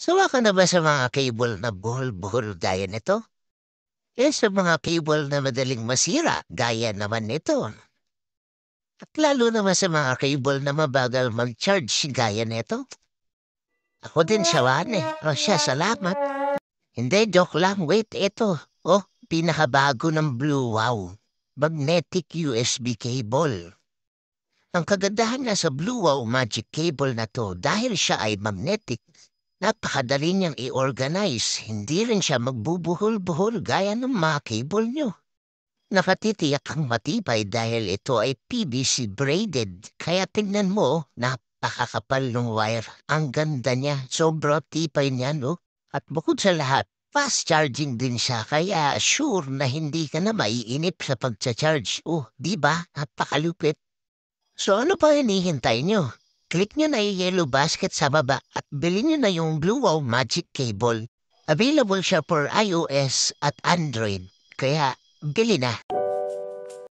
Sawa ka na ba sa mga cable na buhol gaya nito? Eh sa mga cable na madaling masira gaya naman nito. At lalo naman sa mga cable na mabagal mag-charge gaya nito. Ako din sawan eh. O siya, salamat. Hindi, joke lang. Wait, ito. Oh, pinakabago ng Blue Wow. Magnetic USB cable. Ang kagandahan nga sa Blue Wow Magic Cable na to dahil siya ay magnetic, Napakadali niyang i-organize. Hindi rin siya magbubuhol-buhol gaya ng mga cable niyo. Napatitiyak ang matibay dahil ito ay PVC braided. Kaya tingnan mo, napakakapal ng wire. Ang ganda niya. Sobrang tipay niya, no? At bukod sa lahat, fast charging din siya. Kaya sure na hindi ka na maiinip sa pagcha-charge. Oh, di ba? Napakalupit. So ano pa hinihintay niyo? Click nyo na yung yellow basket sa baba at bilhin nyo na yung Blue Wow Magic Cable. Available siya for iOS at Android, kaya bilhin na.